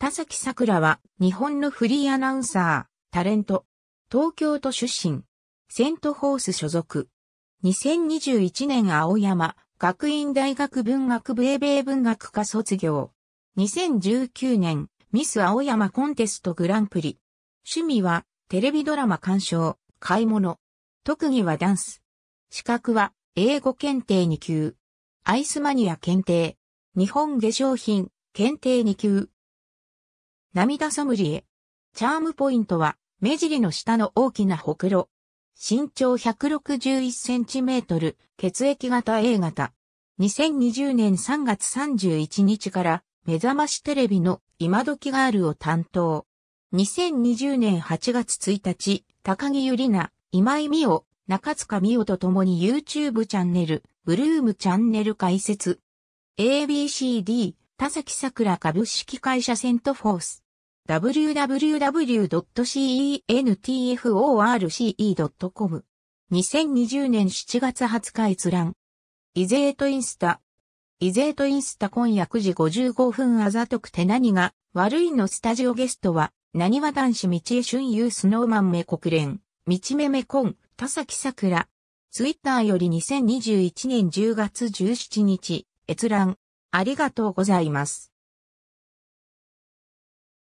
田崎桜は日本のフリーアナウンサー、タレント、東京都出身、セントホース所属。2021年青山学院大学文学部英米文学科卒業。2019年ミス青山コンテストグランプリ。趣味はテレビドラマ鑑賞、買い物。特技はダンス。資格は英語検定2級。アイスマニア検定。日本化粧品検定2級。涙ソムリエ。チャームポイントは、目尻の下の大きなほくろ。身長1 6 1トル、血液型 A 型。2020年3月31日から目覚ましテレビの今時ガールを担当。2020年8月1日、高木ゆりな、今井美桜、中塚美穂と共に YouTube チャンネル、ブルームチャンネル開設。ABCD、田崎桜株式会社セントフォース。www.centforce.com。2020年7月20日閲覧。イゼートインスタ。イゼートインスタ今夜9時55分あざとくて何が悪いのスタジオゲストは、何は男子道江春優スノーマン目国連、道めめコン、田崎桜。ツイッターより2021年10月17日、閲覧。ありがとうございます。